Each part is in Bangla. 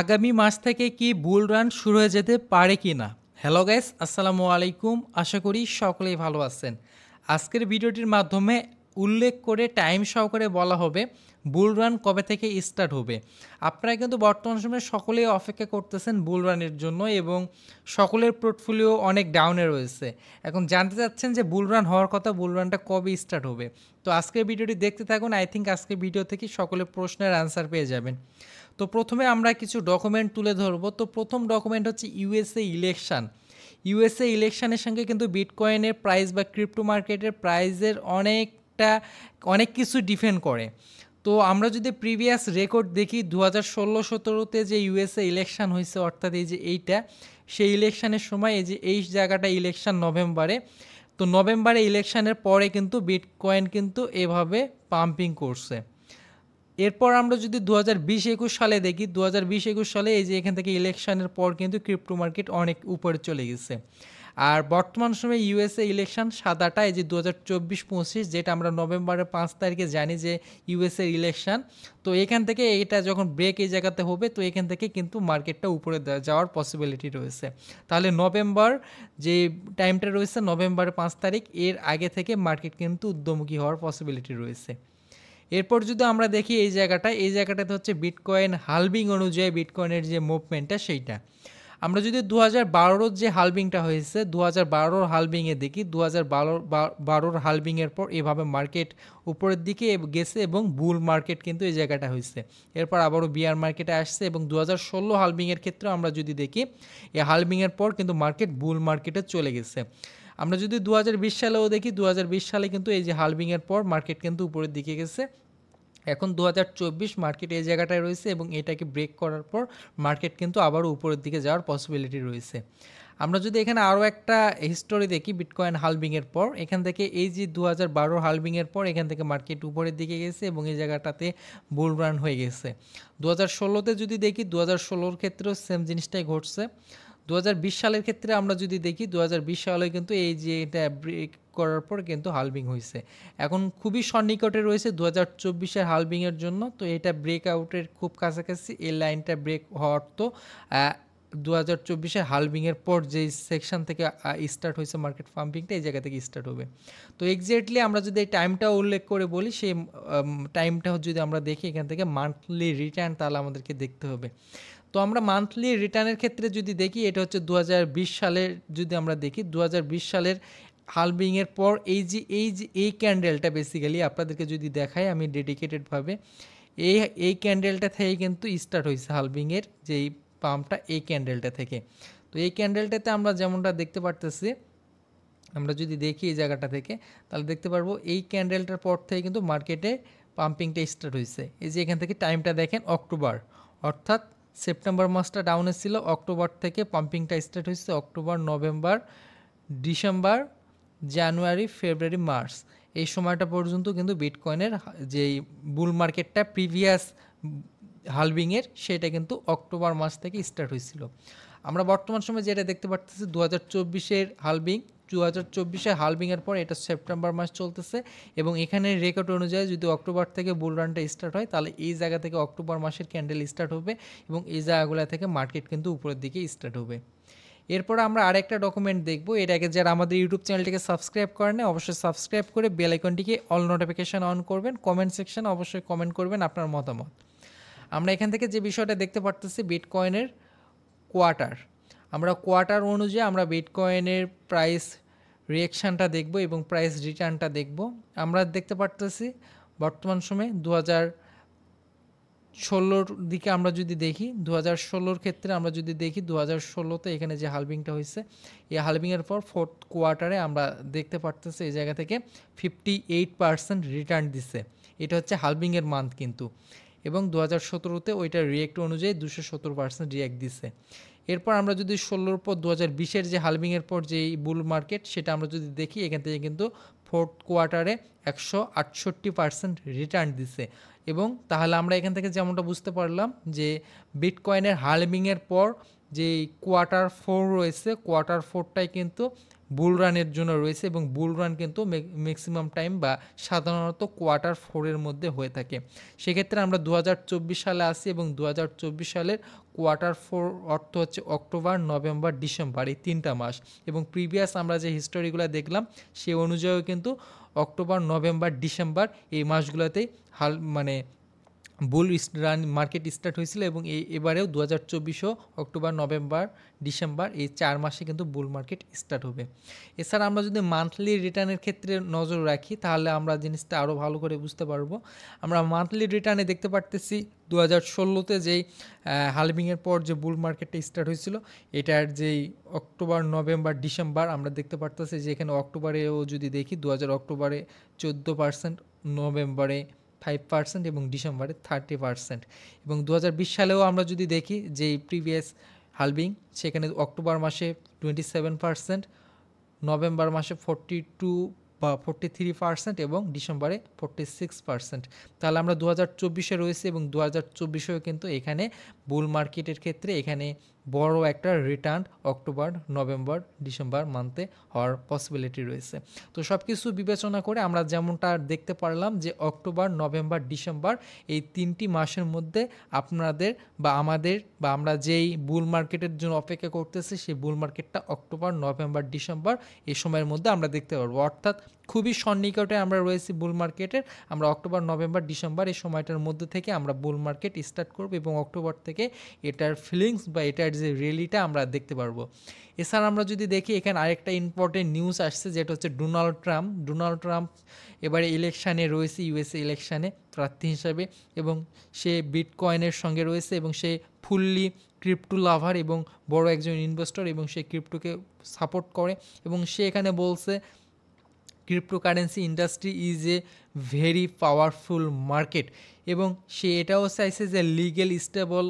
আগামী মাস থেকে কি বুল রান শুরু হয়ে যেতে পারে কি না হ্যালো গাইস আসসালামু আলাইকুম আশা করি সকলেই ভালো আছেন আজকের ভিডিওটির মাধ্যমে উল্লেখ করে টাইম সহকারে বলা হবে বুল রান কবে থেকে স্টার্ট হবে আপনারা কিন্তু বর্তমান সময়ে সকলেই অপেক্ষা করতেছেন বুল রানের জন্য এবং সকলের পোর্টফোলিও অনেক ডাউনে রয়েছে এখন জানতে চাচ্ছেন যে বুল রান হওয়ার কথা বুল রানটা কবে স্টার্ট হবে তো আজকের ভিডিওটি দেখতে থাকুন আই থিঙ্ক আজকের ভিডিও থেকে সকলের প্রশ্নের আনসার পেয়ে যাবেন তো প্রথমে আমরা কিছু ডকুমেন্ট তুলে ধরবো তো প্রথম ডকুমেন্ট হচ্ছে ইউএসএ ইলেকশান ইউএসএ ইলেকশানের সঙ্গে কিন্তু বিটকয়েনের প্রাইস বা ক্রিপ্টো মার্কেটের প্রাইসের অনেকটা অনেক কিছু ডিফেন্ড করে তো আমরা যদি প্রিভিয়াস রেকর্ড দেখি দু হাজার ষোলো সতেরোতে যে ইউএসএ ইলেকশান হয়েছে অর্থাৎ এই যে এইটা সেই ইলেকশানের সময় এই যে এই জায়গাটা ইলেকশান নভেম্বরে তো নভেম্বরে ইলেকশানের পরে কিন্তু বিটকয়েন কিন্তু এভাবে পাম্পিং করছে এরপর আমরা যদি দু হাজার সালে দেখি দু হাজার সালে এই যে এখান থেকে ইলেকশনের পর কিন্তু ক্রিপ্টো মার্কেট অনেক উপরে চলে গেছে আর বর্তমান সময়ে ইউএসএ ইলেকশন সাদাটা এই যে দু হাজার চব্বিশ পঁচিশ যেটা আমরা নভেম্বরের পাঁচ তারিখে জানি যে ইউএসএর ইলেকশন তো এখান থেকে এটা যখন ব্রেক এই জায়গাতে হবে তো এখান থেকে কিন্তু মার্কেটটা উপরে যাওয়ার পসিবিলিটি রয়েছে তাহলে নভেম্বর যে টাইমটা রয়েছে নভেম্বরের পাঁচ তারিখ এর আগে থেকে মার্কেট কিন্তু উদ্যমুখী হওয়ার পসিবিলিটি রয়েছে এরপর যদি আমরা দেখি এই জায়গাটা এই জায়গাটাতে হচ্ছে বিটকয়েন হালবিং অনুযায়ী বিটকয়েনের যে মুভমেন্টটা সেইটা আমরা যদি দু হাজার বারোর যে হালবিংটা হয়েছে দু হাজার বারোর হালবিংয়ে দেখি দু হাজার বারো বারোর হালবিংয়ের পর এভাবে মার্কেট উপরের দিকে গেছে এবং বুল মার্কেট কিন্তু এই জায়গাটা হয়েছে এরপর আবারও বিয়ার মার্কেটে আসছে এবং দু হাজার ষোলো হালবিংয়ের ক্ষেত্রে আমরা যদি দেখি এই হালবিংয়ের পর কিন্তু মার্কেট বুল মার্কেটে চলে গেছে আমরা যদি দু সালেও দেখি দু সালে কিন্তু এই যে হালবিংয়ের পর মার্কেট কিন্তু উপরের দিকে গেছে এখন দু মার্কেট এই জায়গাটায় রয়েছে এবং এটাকে ব্রেক করার পর মার্কেট কিন্তু আবারও উপরের দিকে যাওয়ার পসিবিলিটি রয়েছে আমরা যদি এখানে আরও একটা হিস্টোরি দেখি বিটকয়েন হালবিংয়ের পর এখান থেকে এই যে দু হাজার বারো হালবিংয়ের পর এখান থেকে মার্কেট উপরের দিকে গেছে এবং এই জায়গাটাতে বুল রান হয়ে গেছে দু হাজার ষোলোতে যদি দেখি দু হাজার ষোলোর ক্ষেত্রেও সেম জিনিসটাই ঘটছে দু সালের ক্ষেত্রে আমরা যদি দেখি দু সালে কিন্তু এই যে এটা ব্রেক করার পর কিন্তু হালবিং হয়েছে এখন খুবই সন্নিকটে রয়েছে দু হাজার চব্বিশের হালবিংয়ের জন্য তো এটা ব্রেক আউটের খুব কাছাকাছি এই লাইনটা ব্রেক হওয়ার তো দু হাজার চব্বিশে হালভিংয়ের পর যে সেকশন থেকে স্টার্ট হয়েছে মার্কেট ফাম্পিংটা এই জায়গা থেকে স্টার্ট হবে তো এক্স্যাক্টলি আমরা যদি এই টাইমটা উল্লেখ করে বলি সেই টাইমটা যদি আমরা দেখি এখান থেকে মান্থলি রিটার্ন তাহলে আমাদেরকে দেখতে হবে তো আমরা মান্থলি রিটার্নের ক্ষেত্রে যদি দেখি এটা হচ্ছে দু সালের যদি আমরা দেখি দু সালের হালবিংয়ের পর এই যে এই যে এই ক্যান্ডেলটা বেসিক্যালি আপনাদেরকে যদি দেখাই আমি ডেডিকেটেডভাবে এই এই ক্যান্ডেলটা থেকে কিন্তু স্টার্ট হয়েছে হালবিংয়ের যেই পাম্পটা এই ক্যান্ডেলটা থেকে তো এই ক্যান্ডেলটাতে আমরা যেমনটা দেখতে পারতেছি আমরা যদি দেখি এই জায়গাটা থেকে তাহলে দেখতে পারবো এই ক্যান্ডেলটার পর থেকে কিন্তু মার্কেটে পাম্পিংটা স্টার্ট হয়েছে এই যে এখান থেকে টাইমটা দেখেন অক্টোবর অর্থাৎ সেপ্টেম্বর মাসটা ডাউনে ছিল অক্টোবর থেকে পাম্পিংটা স্টার্ট হয়েছে October November December January February March এই সময়টা পর্যন্ত কিন্তু বিটকয়েনের যেই বুল মার্কেটটা প্রিভিয়াস হালভিংয়ের সেটা কিন্তু অক্টোবর মাস থেকে স্টার্ট হয়েছিল আমরা বর্তমান সময়ে যেটা দেখতে পাচ্ছি দু হাজার চব্বিশের হালভিং দু হাজার চব্বিশে হালভিংয়ের পর এটা সেপ্টেম্বর মাস চলতেছে এবং এখানে রেকর্ড অনুযায়ী যদি অক্টোবর থেকে বুল রানটা স্টার্ট হয় তাহলে এই জায়গা থেকে অক্টোবর মাসের ক্যান্ডেল স্টার্ট হবে এবং এই জায়গাগুলো থেকে মার্কেট কিন্তু উপরের দিকে স্টার্ট হবে এরপর আমরা আরেকটা ডকুমেন্ট দেখব এর আগে যারা আমাদের ইউটিউব চ্যানেলটিকে সাবস্ক্রাইব করেন অবশ্যই সাবস্ক্রাইব করে বেল আইকনটিকে অল নোটিফিকেশান অন করবেন কমেন্ট সেকশন অবশ্যই কমেন্ট করবেন আপনার মতামত আমরা এখান থেকে যে বিষয়টা দেখতে পারতেছি বিটকয়েনের কোয়ার্টার আমরা কোয়ার্টার অনুযায়ী আমরা বিটকয়েনের প্রাইস রিয়েকশানটা দেখব এবং প্রাইস রিটার্নটা দেখব আমরা দেখতে পারতেছি বর্তমান সময়ে দু হাজার ষোলোর দিকে আমরা যদি দেখি দু হাজার ষোলোর ক্ষেত্রে আমরা যদি দেখি দু হাজার ষোলোতে এখানে যে হালবিংটা হয়েছে এই হালবিংয়ের পর ফোর্থ কোয়ার্টারে আমরা দেখতে পারতেছি এই জায়গা থেকে ফিফটি এইট পার্সেন্ট রিটার্ন দিছে এটা হচ্ছে হালবিংয়ের মান্থ কিন্তু এবং দু হাজার সতেরোতে ওইটা রিয়েক্ট অনুযায়ী দুশো সত্তর পার্সেন্ট রিয়েক্ট দিছে এরপর আমরা যদি ষোলোর পর দু হাজার বিশের যে হালভিংয়ের পর যেই বুল মার্কেট সেটা আমরা যদি দেখি এখান থেকে কিন্তু ফোর্থ কোয়ার্টারে একশো আটষট্টি পার্সেন্ট রিটার্ন দিছে এবং তাহলে আমরা এখান থেকে যেমনটা বুঝতে পারলাম যে বিটকয়েনের হালভিংয়ের পর যে কোয়ার্টার ফোর রয়েছে কোয়ার্টার ফোরটাই কিন্তু বুল রানের জন্য রয়েছে এবং বুল রান কিন্তু ম্যাক্সিমাম টাইম বা সাধারণত কোয়ার্টার ফোরের মধ্যে হয়ে থাকে সেক্ষেত্রে আমরা দু সালে আসি এবং দু সালের কোয়ার্টার ফোর অর্থ হচ্ছে অক্টোবর নভেম্বর ডিসেম্বর এই তিনটা মাস এবং প্রিভিয়াস আমরা যে হিস্টোরিগুলো দেখলাম সে অনুযায়ীও কিন্তু অক্টোবর নভেম্বর ডিসেম্বর এই মাসগুলোতেই হাল মানে বুল রান মার্কেট স্টার্ট হয়েছিল এবং এই এবারেও দু হাজার চব্বিশও অক্টোবর নভেম্বর ডিসেম্বর এই চার মাসে কিন্তু বুল মার্কেট স্টার্ট হবে এছাড়া আমরা যদি মান্থলি রিটার্নের ক্ষেত্রে নজর রাখি তাহলে আমরা জিনিসটা আরও ভালো করে বুঝতে পারবো আমরা মান্থলি রিটার্নে দেখতে পারতেছি দু হাজার ষোলোতে যেই হালভিংয়ের পর যে বুল মার্কেটটা স্টার্ট হয়েছিল এটার যেই অক্টোবর নভেম্বর ডিসেম্বর আমরা দেখতে পারতেছি যে এখানে অক্টোবরেও যদি দেখি দু হাজার অক্টোবরে চোদ্দো পার্সেন্ট নভেম্বরে ফাইভ পার্সেন্ট এবং ডিসেম্বরে থার্টি পার্সেন্ট এবং দু হাজার বিশ সালেও আমরা যদি দেখি যে প্রিভিয়াস হালবিং সেখানে অক্টোবর মাসে টোয়েন্টি সেভেন পার্সেন্ট নভেম্বর মাসে forty two forty three percent এবং ডিসেম্বরে ফোরটি সিক্স পার্সেন্ট তাহলে আমরা দু হাজার চব্বিশে রয়েছে এবং দু হাজার চব্বিশেও কিন্তু এখানে বুল মার্কেটের ক্ষেত্রে এখানে বড় একটা রিটার্ন অক্টোবর নভেম্বর ডিসেম্বর মান্থে হওয়ার পসিবিলিটি রয়েছে তো সব কিছু বিবেচনা করে আমরা যেমনটা দেখতে পারলাম যে অক্টোবর নভেম্বর ডিসেম্বর এই তিনটি মাসের মধ্যে আপনাদের বা আমাদের বা আমরা যেই বুল মার্কেটের জন্য অপেক্ষা করতেছি সেই বুল মার্কেটটা অক্টোবর নভেম্বর ডিসেম্বর এই সময়ের মধ্যে আমরা দেখতে পারবো অর্থাৎ খুবই সন্নিকটে আমরা রয়েছি বুল মার্কেটের আমরা অক্টোবর নভেম্বর ডিসেম্বর এই সময়টার মধ্যে থেকে আমরা বুল মার্কেট স্টার্ট করব এবং অক্টোবর থেকে এটার ফিলিংস বা এটার যে রিয়েলিটা আমরা দেখতে পারবো এছাড়া আমরা যদি দেখি এখানে আরেকটা ইম্পর্টেন্ট নিউজ আসছে যেটা হচ্ছে ডোনাল্ড ট্রাম্প ডোনাল্ড ট্রাম্প এবারে ইলেকশানে রয়েছে ইউএসএ ইলেকশানে প্রার্থী হিসাবে এবং সে বিটকয়েনের সঙ্গে রয়েছে এবং সে ফুললি ক্রিপ্টো লাভার এবং বড় একজন ইনভেস্টর এবং সে ক্রিপ্টোকে সাপোর্ট করে এবং সে এখানে বলছে cryptocurrency industry is a very powerful market এবং সে এটাও চাইছে যে legal stable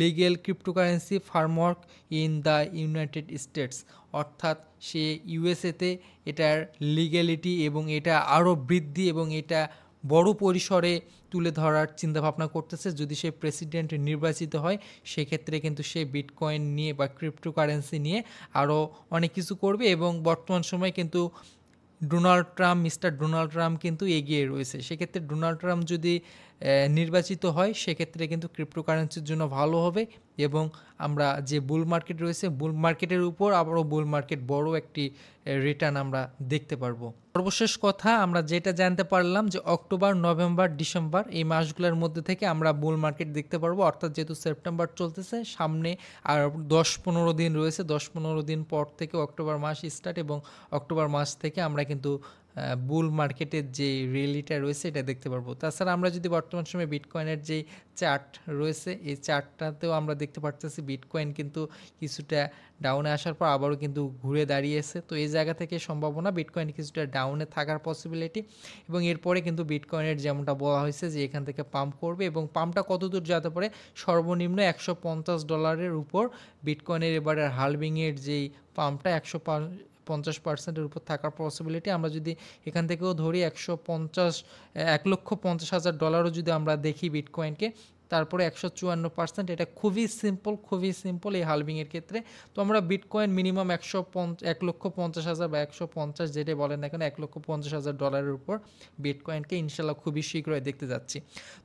legal cryptocurrency framework in the United States অর্থাৎ সে ইউএসএতে এটার লিগ্যালিটি এবং এটা আরও বৃদ্ধি এবং এটা বড় পরিসরে তুলে ধরার চিন্তাভাবনা করতেছে যদি সে প্রেসিডেন্ট নির্বাচিত হয় সেক্ষেত্রে কিন্তু সে বিটকয়েন নিয়ে বা ক্রিপ্টোকারেন্সি নিয়ে আরও অনেক কিছু করবে এবং বর্তমান সময়ে কিন্তু Donald Trump mister Donald Trump কিন্তু এগিয়ে রয়েছে সেক্ষেত্রে ডোনাল্ড ট্রাম্প যদি নির্বাচিত হয় সেক্ষেত্রে কিন্তু ক্রিপ্টোকারেন্সির জন্য ভালো হবে এবং আমরা যে বুল মার্কেট রয়েছে বুল মার্কেটের উপর আবারও বুল মার্কেট বড় একটি রিটার্ন আমরা দেখতে পারবো সর্বশেষ কথা আমরা যেটা জানতে পারলাম যে অক্টোবর নভেম্বর ডিসেম্বর এই মাসগুলোর মধ্যে থেকে আমরা বুল মার্কেট দেখতে পারবো অর্থাৎ যেহেতু সেপ্টেম্বর চলতেছে সামনে আর দশ পনেরো দিন রয়েছে দশ পনেরো দিন পর থেকে অক্টোবর মাস স্টার্ট এবং অক্টোবর মাস থেকে আমরা কিন্তু বুল মার্কেটের যে রিয়েলিটা রয়েছে এটা দেখতে পারবো তাছাড়া আমরা যদি বর্তমান সময়ে বিটকয়েনের যে চার্ট রয়েছে এই চার্টটাতেও আমরা দেখতে পারতেছি বিটকয়েন কিন্তু কিছুটা ডাউনে আসার পর আবারও কিন্তু ঘুরে দাঁড়িয়েছে তো এই জায়গা থেকে সম্ভাবনা বিটকয়েন কিছুটা ডাউনে থাকার পসিবিলিটি এবং এরপরে কিন্তু বিটকয়েনের যেমনটা বলা হয়েছে যে এখান থেকে পাম্প করবে এবং পাম্পটা কতদূর যেতে পারে সর্বনিম্ন একশো ডলারের উপর বিটকয়েনের এবারের হালবিংয়ের যেই পাম্পটা একশো পঞ্চাশ পার্সেন্টের উপর থাকার পসিবিলিটি আমরা যদি এখান থেকেও ধরি একশো পঞ্চাশ এক লক্ষ পঞ্চাশ হাজার ডলারও যদি আমরা দেখি বিটকয়েনকে তারপরে একশো চুয়ান্ন পার্সেন্ট এটা খুবই সিম্পল খুবই সিম্পল এই হালভিংয়ের ক্ষেত্রে তো আমরা বিটকয়েন মিনিমাম একশো পঞ্চ এক লক্ষ পঞ্চাশ হাজার বা একশো পঞ্চাশ যেটাই বলেন না কেন এক লক্ষ পঞ্চাশ হাজার ডলারের উপর বিটকয়েনকে ইনশাল্লাহ খুবই শীঘ্রই দেখতে যাচ্ছি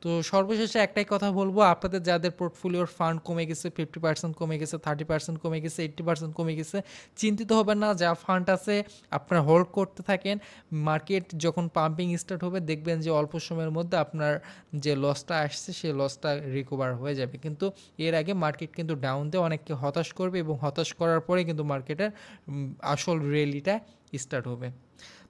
তো সর্বশেষে একটাই কথা বলবো আপনাদের যাদের পোর্টফোলিওর ফান্ড কমে গেছে ফিফটি পার্সেন্ট কমে গেছে থার্টি পার্সেন্ট কমে গেছে এইট্টি পার্সেন্ট কমে গেছে চিন্তিত হবেন না যা ফান্ড আছে আপনারা হোল্ড করতে থাকেন মার্কেট যখন পাম্পিং স্টার্ট হবে দেখবেন যে অল্প সময়ের মধ্যে আপনার যে লসটা আসছে সেই লসটা তা রিকভার হয়ে যাবে কিন্তু এর আগে মার্কেট কিন্তু ডাউন দিয়ে অনেককে হতাশ করবে এবং হতাশ করার পরে কিন্তু মার্কেটের আসল র্যালিটা স্টার্ট হবে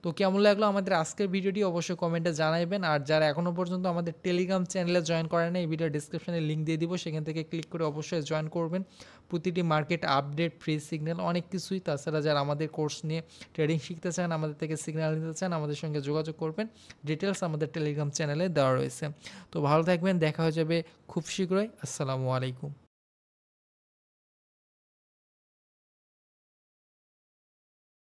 তো কেমন লাগলো আমাদের আজকের ভিডিওটি অবশ্যই কমেন্টে জানাবেন আর যারা এখনও পর্যন্ত আমাদের টেলিগ্রাম চ্যানেলে জয়েন করে এই ভিডিও ডিসক্রিপশানে লিঙ্ক দিয়ে দিব সেখান থেকে ক্লিক করে অবশ্যই জয়েন করবেন প্রতিটি মার্কেট আপডেট ফ্রি সিগন্যাল অনেক কিছুই তাছাড়া যারা আমাদের কোর্স নিয়ে ট্রেডিং শিখতে চান আমাদের থেকে সিগন্যাল নিতে চান আমাদের সঙ্গে যোগাযোগ করবেন ডিটেলস আমাদের টেলিগ্রাম চ্যানেলে দেওয়া রয়েছে তো ভালো থাকবেন দেখা হয়ে যাবে খুব শীঘ্রই আসসালামু আলাইকুম